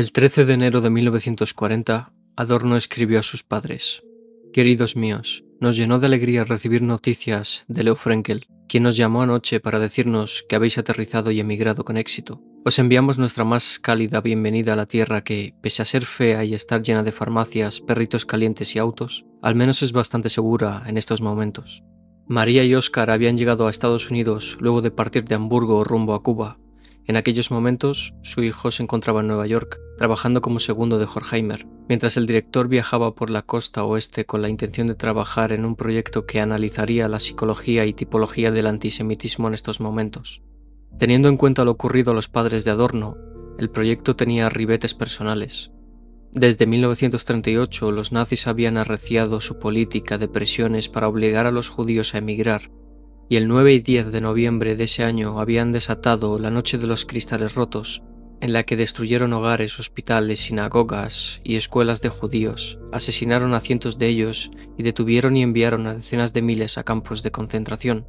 El 13 de enero de 1940, Adorno escribió a sus padres, Queridos míos, nos llenó de alegría recibir noticias de Leo Frenkel, quien nos llamó anoche para decirnos que habéis aterrizado y emigrado con éxito. Os enviamos nuestra más cálida bienvenida a la tierra que, pese a ser fea y estar llena de farmacias, perritos calientes y autos, al menos es bastante segura en estos momentos. María y Oscar habían llegado a Estados Unidos luego de partir de Hamburgo rumbo a Cuba. En aquellos momentos, su hijo se encontraba en Nueva York trabajando como segundo de Horkheimer, mientras el director viajaba por la costa oeste con la intención de trabajar en un proyecto que analizaría la psicología y tipología del antisemitismo en estos momentos. Teniendo en cuenta lo ocurrido a los padres de Adorno, el proyecto tenía ribetes personales. Desde 1938 los nazis habían arreciado su política de presiones para obligar a los judíos a emigrar, y el 9 y 10 de noviembre de ese año habían desatado la Noche de los Cristales Rotos, en la que destruyeron hogares, hospitales, sinagogas y escuelas de judíos, asesinaron a cientos de ellos y detuvieron y enviaron a decenas de miles a campos de concentración.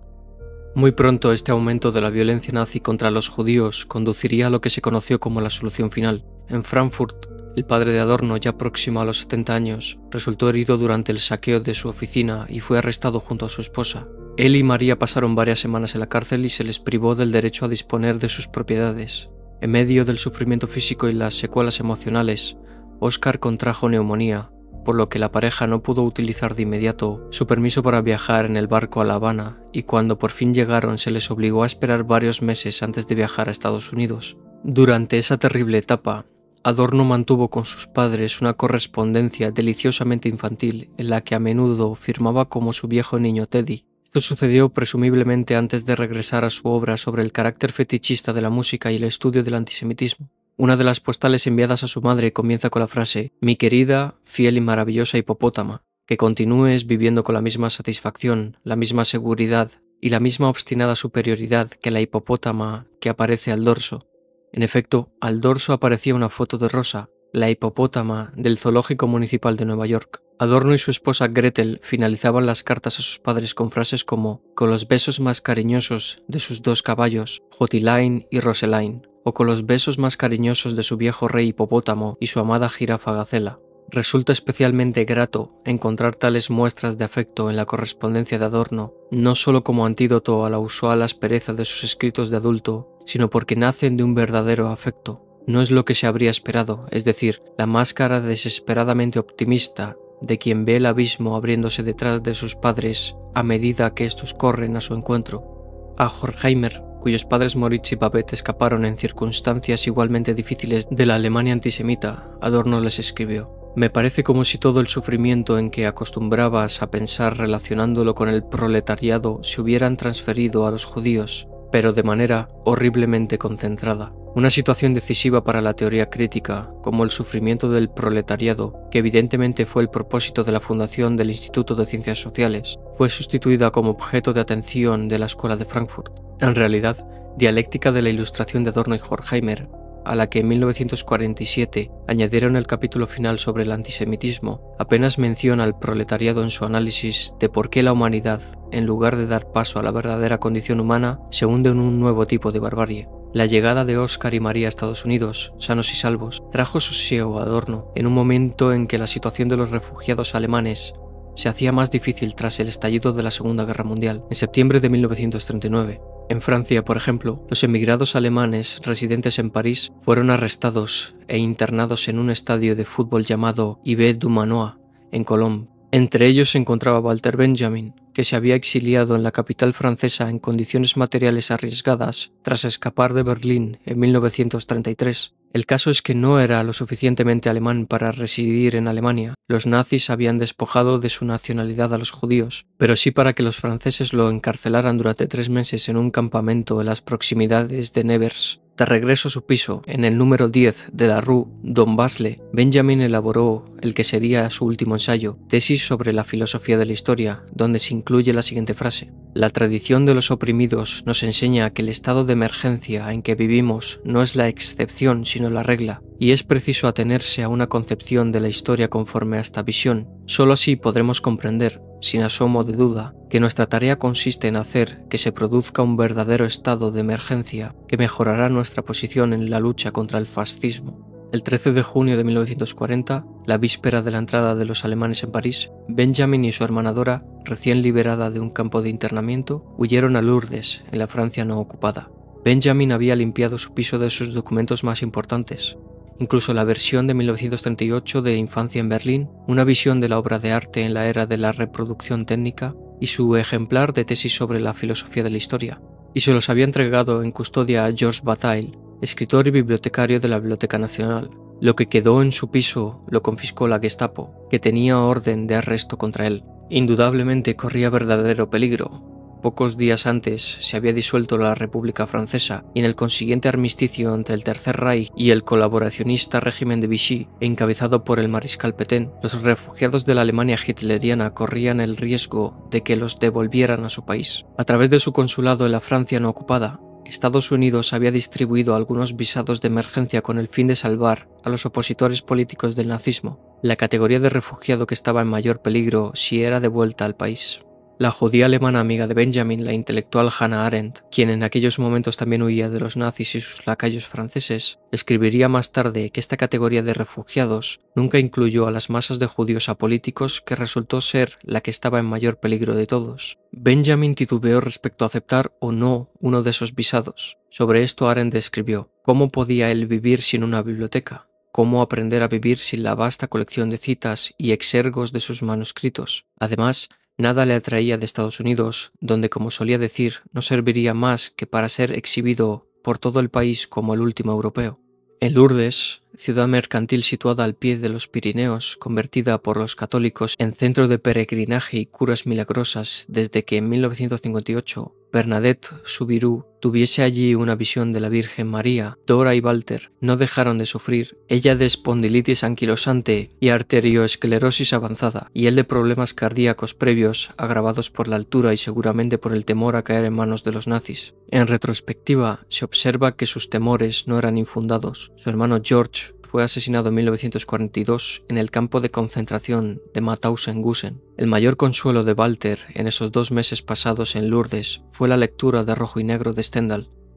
Muy pronto este aumento de la violencia nazi contra los judíos conduciría a lo que se conoció como la solución final. En Frankfurt, el padre de Adorno, ya próximo a los 70 años, resultó herido durante el saqueo de su oficina y fue arrestado junto a su esposa. Él y María pasaron varias semanas en la cárcel y se les privó del derecho a disponer de sus propiedades. En medio del sufrimiento físico y las secuelas emocionales, Oscar contrajo neumonía, por lo que la pareja no pudo utilizar de inmediato su permiso para viajar en el barco a La Habana y cuando por fin llegaron se les obligó a esperar varios meses antes de viajar a Estados Unidos. Durante esa terrible etapa, Adorno mantuvo con sus padres una correspondencia deliciosamente infantil en la que a menudo firmaba como su viejo niño Teddy, esto sucedió presumiblemente antes de regresar a su obra sobre el carácter fetichista de la música y el estudio del antisemitismo. Una de las postales enviadas a su madre comienza con la frase Mi querida, fiel y maravillosa hipopótama, que continúes viviendo con la misma satisfacción, la misma seguridad y la misma obstinada superioridad que la hipopótama que aparece al dorso. En efecto, al dorso aparecía una foto de Rosa, la hipopótama del Zoológico Municipal de Nueva York. Adorno y su esposa Gretel finalizaban las cartas a sus padres con frases como con los besos más cariñosos de sus dos caballos, Jotilain y Roseline, o con los besos más cariñosos de su viejo rey hipopótamo y su amada jirafa Gacela. Resulta especialmente grato encontrar tales muestras de afecto en la correspondencia de Adorno, no solo como antídoto a la usual aspereza de sus escritos de adulto, sino porque nacen de un verdadero afecto, no es lo que se habría esperado, es decir, la máscara desesperadamente optimista de quien ve el abismo abriéndose detrás de sus padres a medida que estos corren a su encuentro. A Horkheimer, cuyos padres Moritz y Babette escaparon en circunstancias igualmente difíciles de la Alemania antisemita, Adorno les escribió. Me parece como si todo el sufrimiento en que acostumbrabas a pensar relacionándolo con el proletariado se hubieran transferido a los judíos, pero de manera horriblemente concentrada. Una situación decisiva para la teoría crítica, como el sufrimiento del proletariado, que evidentemente fue el propósito de la fundación del Instituto de Ciencias Sociales, fue sustituida como objeto de atención de la Escuela de Frankfurt. En realidad, Dialéctica de la Ilustración de Adorno y Horkheimer, a la que en 1947 añadieron el capítulo final sobre el antisemitismo, apenas menciona al proletariado en su análisis de por qué la humanidad, en lugar de dar paso a la verdadera condición humana, se hunde en un nuevo tipo de barbarie. La llegada de Oscar y María a Estados Unidos, sanos y salvos, trajo sosiego Adorno en un momento en que la situación de los refugiados alemanes se hacía más difícil tras el estallido de la Segunda Guerra Mundial, en septiembre de 1939. En Francia, por ejemplo, los emigrados alemanes residentes en París fueron arrestados e internados en un estadio de fútbol llamado du Dumanois, en Colombe. Entre ellos se encontraba Walter Benjamin, que se había exiliado en la capital francesa en condiciones materiales arriesgadas tras escapar de Berlín en 1933, el caso es que no era lo suficientemente alemán para residir en Alemania. Los nazis habían despojado de su nacionalidad a los judíos, pero sí para que los franceses lo encarcelaran durante tres meses en un campamento en las proximidades de Nevers. De regreso a su piso, en el número 10 de la Rue Don Basle, Benjamin elaboró el que sería su último ensayo, tesis sobre la filosofía de la historia, donde se incluye la siguiente frase. La tradición de los oprimidos nos enseña que el estado de emergencia en que vivimos no es la excepción sino la regla, y es preciso atenerse a una concepción de la historia conforme a esta visión. Solo así podremos comprender, sin asomo de duda, que nuestra tarea consiste en hacer que se produzca un verdadero estado de emergencia que mejorará nuestra posición en la lucha contra el fascismo. El 13 de junio de 1940, la víspera de la entrada de los alemanes en París, Benjamin y su hermanadora, recién liberada de un campo de internamiento, huyeron a Lourdes, en la Francia no ocupada. Benjamin había limpiado su piso de sus documentos más importantes, incluso la versión de 1938 de Infancia en Berlín, una visión de la obra de arte en la era de la reproducción técnica y su ejemplar de tesis sobre la filosofía de la historia, y se los había entregado en custodia a Georges Bataille, escritor y bibliotecario de la Biblioteca Nacional. Lo que quedó en su piso lo confiscó la Gestapo, que tenía orden de arresto contra él. Indudablemente corría verdadero peligro. Pocos días antes se había disuelto la República Francesa y en el consiguiente armisticio entre el Tercer Reich y el colaboracionista régimen de Vichy, encabezado por el mariscal Petén, los refugiados de la Alemania hitleriana corrían el riesgo de que los devolvieran a su país. A través de su consulado en la Francia no ocupada, Estados Unidos había distribuido algunos visados de emergencia con el fin de salvar a los opositores políticos del nazismo, la categoría de refugiado que estaba en mayor peligro si era devuelta al país la judía alemana amiga de Benjamin, la intelectual Hannah Arendt, quien en aquellos momentos también huía de los nazis y sus lacayos franceses, escribiría más tarde que esta categoría de refugiados nunca incluyó a las masas de judíos apolíticos que resultó ser la que estaba en mayor peligro de todos. Benjamin titubeó respecto a aceptar o no uno de esos visados. Sobre esto Arendt escribió, ¿cómo podía él vivir sin una biblioteca? cómo aprender a vivir sin la vasta colección de citas y exergos de sus manuscritos. Además, Nada le atraía de Estados Unidos, donde, como solía decir, no serviría más que para ser exhibido por todo el país como el último europeo. En Lourdes, ciudad mercantil situada al pie de los Pirineos, convertida por los católicos en centro de peregrinaje y curas milagrosas desde que en 1958 Bernadette Subiru, tuviese allí una visión de la Virgen María, Dora y Walter no dejaron de sufrir, ella de espondilitis anquilosante y arterioesclerosis avanzada, y él de problemas cardíacos previos agravados por la altura y seguramente por el temor a caer en manos de los nazis. En retrospectiva, se observa que sus temores no eran infundados. Su hermano George fue asesinado en 1942 en el campo de concentración de Mauthausen-Gusen. El mayor consuelo de Walter en esos dos meses pasados en Lourdes fue la lectura de Rojo y Negro de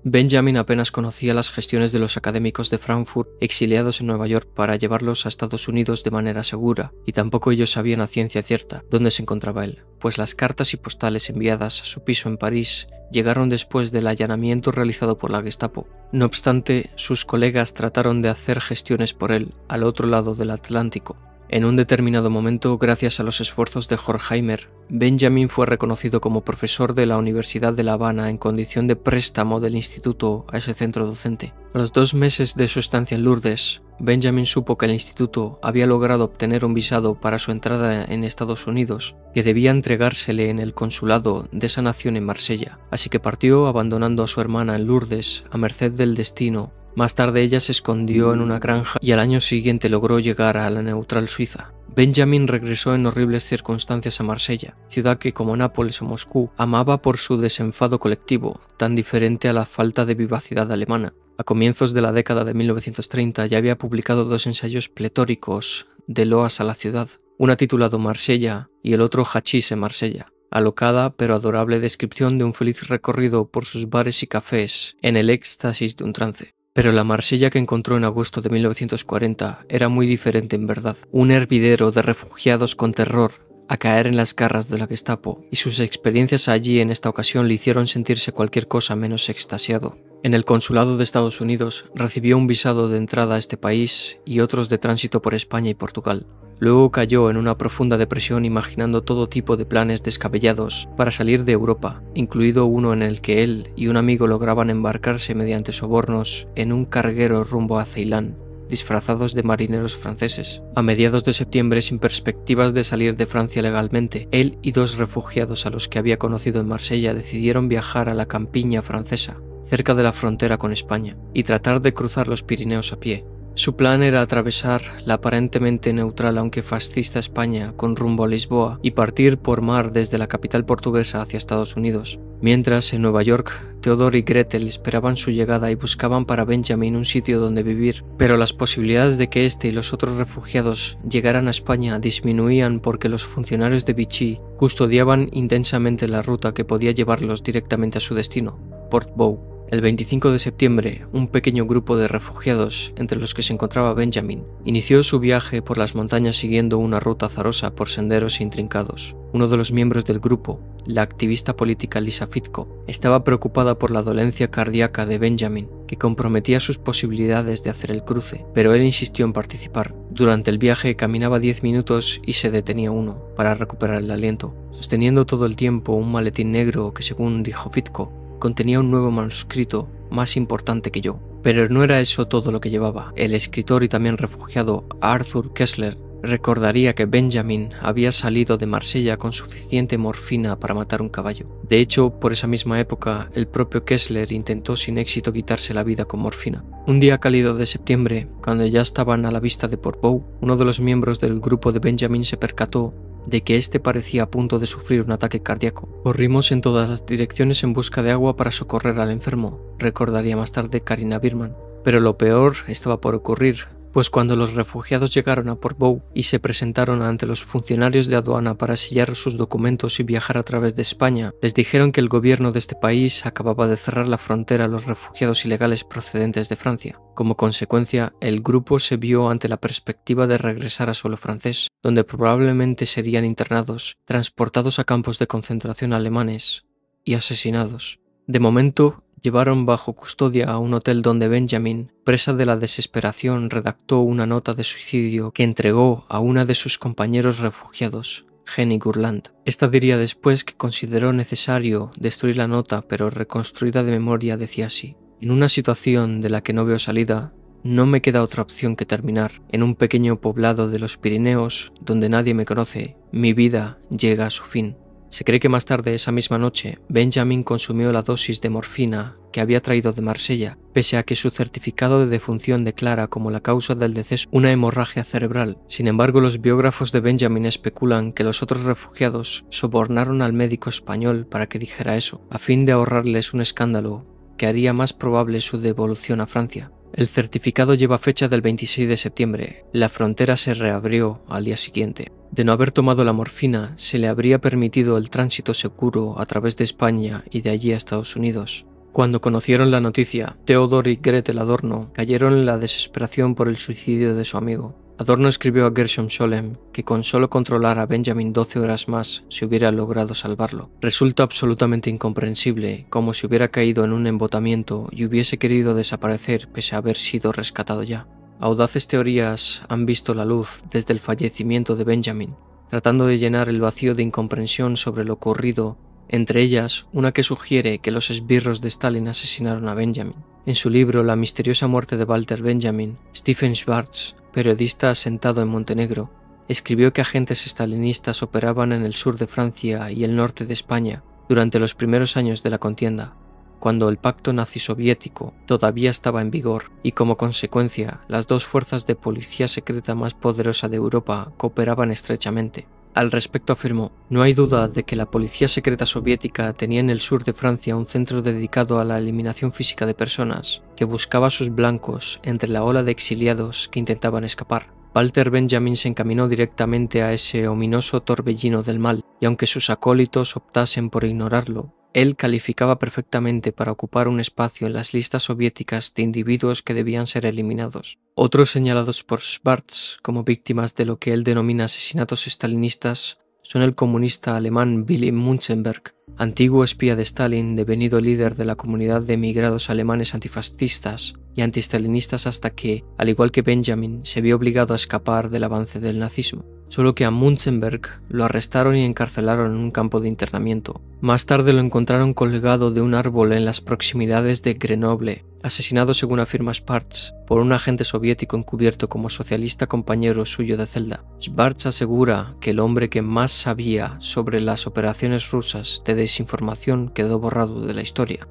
Benjamin apenas conocía las gestiones de los académicos de Frankfurt exiliados en Nueva York para llevarlos a Estados Unidos de manera segura, y tampoco ellos sabían a ciencia cierta dónde se encontraba él, pues las cartas y postales enviadas a su piso en París llegaron después del allanamiento realizado por la Gestapo. No obstante, sus colegas trataron de hacer gestiones por él al otro lado del Atlántico, en un determinado momento, gracias a los esfuerzos de Horkheimer, Benjamin fue reconocido como profesor de la Universidad de La Habana en condición de préstamo del instituto a ese centro docente. A los dos meses de su estancia en Lourdes, Benjamin supo que el instituto había logrado obtener un visado para su entrada en Estados Unidos, que debía entregársele en el consulado de esa nación en Marsella, así que partió abandonando a su hermana en Lourdes a merced del destino más tarde ella se escondió en una granja y al año siguiente logró llegar a la neutral Suiza. Benjamin regresó en horribles circunstancias a Marsella, ciudad que como Nápoles o Moscú amaba por su desenfado colectivo, tan diferente a la falta de vivacidad alemana. A comienzos de la década de 1930 ya había publicado dos ensayos pletóricos de loas a la ciudad, una titulado Marsella y el otro Hachís en Marsella, alocada pero adorable descripción de un feliz recorrido por sus bares y cafés en el éxtasis de un trance. Pero la Marsella que encontró en agosto de 1940 era muy diferente en verdad, un hervidero de refugiados con terror a caer en las garras de la Gestapo, y sus experiencias allí en esta ocasión le hicieron sentirse cualquier cosa menos extasiado. En el consulado de Estados Unidos recibió un visado de entrada a este país y otros de tránsito por España y Portugal. Luego cayó en una profunda depresión imaginando todo tipo de planes descabellados para salir de Europa, incluido uno en el que él y un amigo lograban embarcarse mediante sobornos en un carguero rumbo a Ceilán, disfrazados de marineros franceses. A mediados de septiembre, sin perspectivas de salir de Francia legalmente, él y dos refugiados a los que había conocido en Marsella decidieron viajar a la campiña francesa, cerca de la frontera con España, y tratar de cruzar los Pirineos a pie, su plan era atravesar la aparentemente neutral aunque fascista España con rumbo a Lisboa y partir por mar desde la capital portuguesa hacia Estados Unidos. Mientras, en Nueva York, Theodore y Gretel esperaban su llegada y buscaban para Benjamin un sitio donde vivir, pero las posibilidades de que este y los otros refugiados llegaran a España disminuían porque los funcionarios de Vichy custodiaban intensamente la ruta que podía llevarlos directamente a su destino, Port Bow. El 25 de septiembre, un pequeño grupo de refugiados, entre los que se encontraba Benjamin, inició su viaje por las montañas siguiendo una ruta azarosa por senderos intrincados. Uno de los miembros del grupo, la activista política Lisa Fitko, estaba preocupada por la dolencia cardíaca de Benjamin, que comprometía sus posibilidades de hacer el cruce, pero él insistió en participar. Durante el viaje caminaba 10 minutos y se detenía uno, para recuperar el aliento, sosteniendo todo el tiempo un maletín negro que, según dijo Fitko, contenía un nuevo manuscrito más importante que yo. Pero no era eso todo lo que llevaba. El escritor y también refugiado Arthur Kessler recordaría que Benjamin había salido de Marsella con suficiente morfina para matar un caballo. De hecho, por esa misma época, el propio Kessler intentó sin éxito quitarse la vida con morfina. Un día cálido de septiembre, cuando ya estaban a la vista de Portbou, uno de los miembros del grupo de Benjamin se percató de que este parecía a punto de sufrir un ataque cardíaco. Corrimos en todas las direcciones en busca de agua para socorrer al enfermo, recordaría más tarde Karina Birman. Pero lo peor estaba por ocurrir pues cuando los refugiados llegaron a Portbou y se presentaron ante los funcionarios de aduana para sellar sus documentos y viajar a través de España, les dijeron que el gobierno de este país acababa de cerrar la frontera a los refugiados ilegales procedentes de Francia. Como consecuencia, el grupo se vio ante la perspectiva de regresar a suelo francés, donde probablemente serían internados, transportados a campos de concentración alemanes y asesinados. De momento, llevaron bajo custodia a un hotel donde Benjamin, presa de la desesperación, redactó una nota de suicidio que entregó a una de sus compañeros refugiados, Jenny Gurland. Esta diría después que consideró necesario destruir la nota, pero reconstruida de memoria decía así. En una situación de la que no veo salida, no me queda otra opción que terminar en un pequeño poblado de los Pirineos donde nadie me conoce. Mi vida llega a su fin. Se cree que más tarde esa misma noche, Benjamin consumió la dosis de morfina que había traído de Marsella, pese a que su certificado de defunción declara como la causa del deceso una hemorragia cerebral. Sin embargo, los biógrafos de Benjamin especulan que los otros refugiados sobornaron al médico español para que dijera eso, a fin de ahorrarles un escándalo que haría más probable su devolución a Francia. El certificado lleva fecha del 26 de septiembre. La frontera se reabrió al día siguiente. De no haber tomado la morfina, se le habría permitido el tránsito seguro a través de España y de allí a Estados Unidos. Cuando conocieron la noticia, Theodor y Gretel Adorno cayeron en la desesperación por el suicidio de su amigo. Adorno escribió a Gershom Scholem que con solo controlar a Benjamin 12 horas más se hubiera logrado salvarlo. Resulta absolutamente incomprensible como si hubiera caído en un embotamiento y hubiese querido desaparecer pese a haber sido rescatado ya. Audaces teorías han visto la luz desde el fallecimiento de Benjamin, tratando de llenar el vacío de incomprensión sobre lo ocurrido, entre ellas una que sugiere que los esbirros de Stalin asesinaron a Benjamin. En su libro La misteriosa muerte de Walter Benjamin, Stephen Schwartz, periodista asentado en Montenegro, escribió que agentes estalinistas operaban en el sur de Francia y el norte de España durante los primeros años de la contienda, cuando el pacto nazisoviético todavía estaba en vigor y como consecuencia las dos fuerzas de policía secreta más poderosa de Europa cooperaban estrechamente. Al respecto afirmó, no hay duda de que la policía secreta soviética tenía en el sur de Francia un centro dedicado a la eliminación física de personas, que buscaba a sus blancos entre la ola de exiliados que intentaban escapar. Walter Benjamin se encaminó directamente a ese ominoso torbellino del mal, y aunque sus acólitos optasen por ignorarlo, él calificaba perfectamente para ocupar un espacio en las listas soviéticas de individuos que debían ser eliminados. Otros señalados por Schwartz como víctimas de lo que él denomina asesinatos estalinistas son el comunista alemán Billy Munzenberg, antiguo espía de Stalin, devenido líder de la comunidad de emigrados alemanes antifascistas y antistalinistas hasta que, al igual que Benjamin, se vio obligado a escapar del avance del nazismo solo que a Munzenberg lo arrestaron y encarcelaron en un campo de internamiento. Más tarde lo encontraron colgado de un árbol en las proximidades de Grenoble, asesinado según afirma Sparts por un agente soviético encubierto como socialista compañero suyo de celda. Sparts asegura que el hombre que más sabía sobre las operaciones rusas de desinformación quedó borrado de la historia.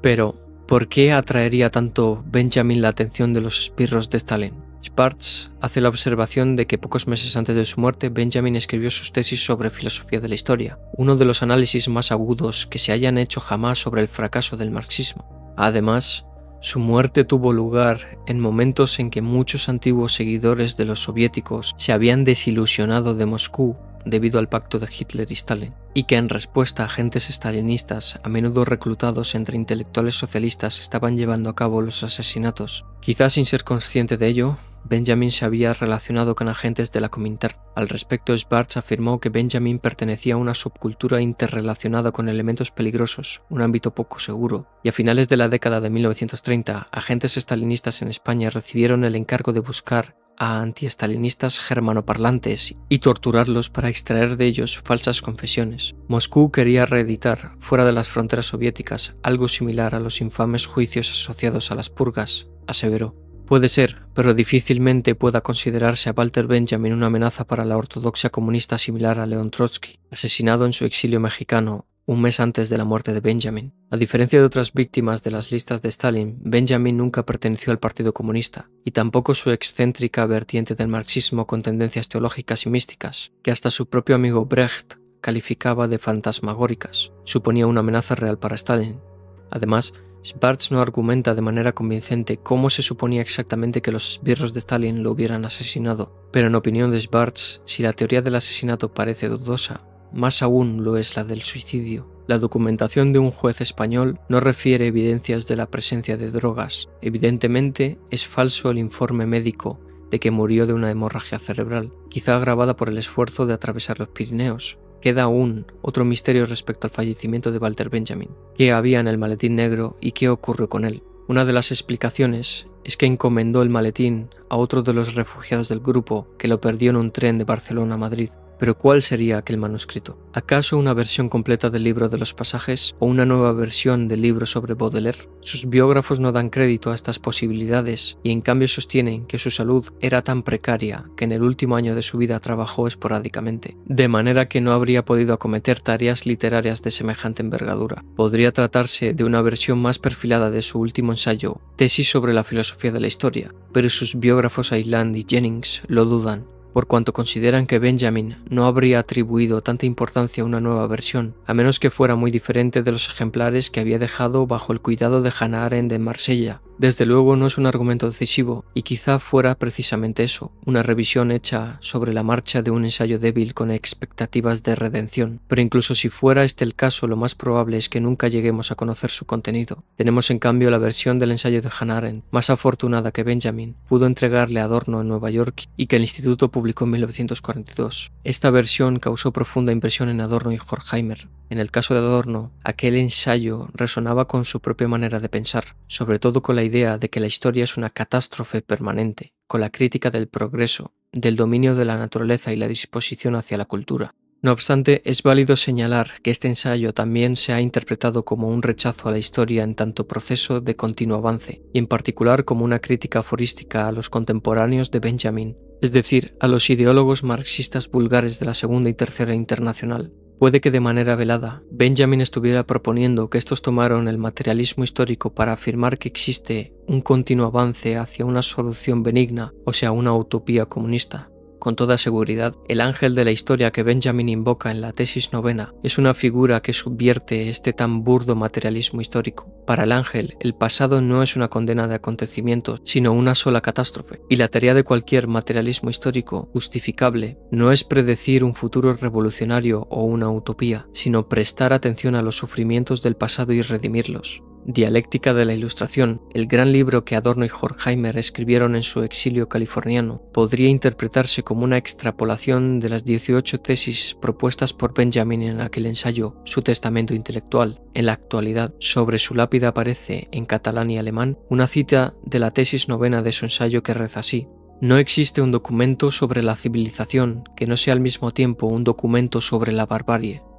Pero, ¿por qué atraería tanto Benjamin la atención de los espirros de Stalin? hace la observación de que pocos meses antes de su muerte, Benjamin escribió sus tesis sobre filosofía de la historia, uno de los análisis más agudos que se hayan hecho jamás sobre el fracaso del marxismo. Además, su muerte tuvo lugar en momentos en que muchos antiguos seguidores de los soviéticos se habían desilusionado de Moscú debido al pacto de Hitler y Stalin, y que en respuesta agentes estalinistas, a menudo reclutados entre intelectuales socialistas, estaban llevando a cabo los asesinatos. Quizás sin ser consciente de ello, Benjamin se había relacionado con agentes de la Comintern. Al respecto, Schwartz afirmó que Benjamin pertenecía a una subcultura interrelacionada con elementos peligrosos, un ámbito poco seguro, y a finales de la década de 1930, agentes estalinistas en España recibieron el encargo de buscar a antiestalinistas germanoparlantes y torturarlos para extraer de ellos falsas confesiones. Moscú quería reeditar, fuera de las fronteras soviéticas, algo similar a los infames juicios asociados a las purgas, aseveró. Puede ser, pero difícilmente pueda considerarse a Walter Benjamin una amenaza para la ortodoxia comunista similar a León Trotsky, asesinado en su exilio mexicano un mes antes de la muerte de Benjamin. A diferencia de otras víctimas de las listas de Stalin, Benjamin nunca perteneció al Partido Comunista, y tampoco su excéntrica vertiente del marxismo con tendencias teológicas y místicas, que hasta su propio amigo Brecht calificaba de fantasmagóricas, suponía una amenaza real para Stalin. Además, Schwartz no argumenta de manera convincente cómo se suponía exactamente que los esbirros de Stalin lo hubieran asesinado, pero en opinión de Schwartz, si la teoría del asesinato parece dudosa, más aún lo es la del suicidio. La documentación de un juez español no refiere evidencias de la presencia de drogas. Evidentemente, es falso el informe médico de que murió de una hemorragia cerebral, quizá agravada por el esfuerzo de atravesar los Pirineos, Queda aún otro misterio respecto al fallecimiento de Walter Benjamin. ¿Qué había en el maletín negro y qué ocurrió con él? Una de las explicaciones es que encomendó el maletín a otro de los refugiados del grupo que lo perdió en un tren de Barcelona a Madrid. Pero ¿cuál sería aquel manuscrito? ¿Acaso una versión completa del libro de los pasajes o una nueva versión del libro sobre Baudelaire? Sus biógrafos no dan crédito a estas posibilidades y en cambio sostienen que su salud era tan precaria que en el último año de su vida trabajó esporádicamente, de manera que no habría podido acometer tareas literarias de semejante envergadura. Podría tratarse de una versión más perfilada de su último ensayo, Tesis sobre la filosofía de la historia, pero sus biógrafos Island y Jennings lo dudan, por cuanto consideran que Benjamin no habría atribuido tanta importancia a una nueva versión, a menos que fuera muy diferente de los ejemplares que había dejado bajo el cuidado de Hannah Arendt en Marsella, desde luego no es un argumento decisivo, y quizá fuera precisamente eso, una revisión hecha sobre la marcha de un ensayo débil con expectativas de redención. Pero incluso si fuera este el caso, lo más probable es que nunca lleguemos a conocer su contenido. Tenemos en cambio la versión del ensayo de Hanaren más afortunada que Benjamin, pudo entregarle a Adorno en Nueva York y que el instituto publicó en 1942. Esta versión causó profunda impresión en Adorno y Horkheimer. En el caso de Adorno, aquel ensayo resonaba con su propia manera de pensar, sobre todo con la idea idea de que la historia es una catástrofe permanente, con la crítica del progreso, del dominio de la naturaleza y la disposición hacia la cultura. No obstante, es válido señalar que este ensayo también se ha interpretado como un rechazo a la historia en tanto proceso de continuo avance, y en particular como una crítica aforística a los contemporáneos de Benjamin, es decir, a los ideólogos marxistas vulgares de la Segunda y Tercera Internacional, Puede que de manera velada, Benjamin estuviera proponiendo que estos tomaron el materialismo histórico para afirmar que existe un continuo avance hacia una solución benigna, o sea, una utopía comunista, con toda seguridad, el ángel de la historia que Benjamin invoca en la tesis novena es una figura que subvierte este tan burdo materialismo histórico. Para el ángel, el pasado no es una condena de acontecimientos, sino una sola catástrofe, y la tarea de cualquier materialismo histórico justificable no es predecir un futuro revolucionario o una utopía, sino prestar atención a los sufrimientos del pasado y redimirlos. Dialéctica de la Ilustración, el gran libro que Adorno y Horkheimer escribieron en su exilio californiano, podría interpretarse como una extrapolación de las 18 tesis propuestas por Benjamin en aquel ensayo, su testamento intelectual. En la actualidad, sobre su lápida aparece, en catalán y alemán, una cita de la tesis novena de su ensayo que reza así. No existe un documento sobre la civilización que no sea al mismo tiempo un documento sobre la barbarie.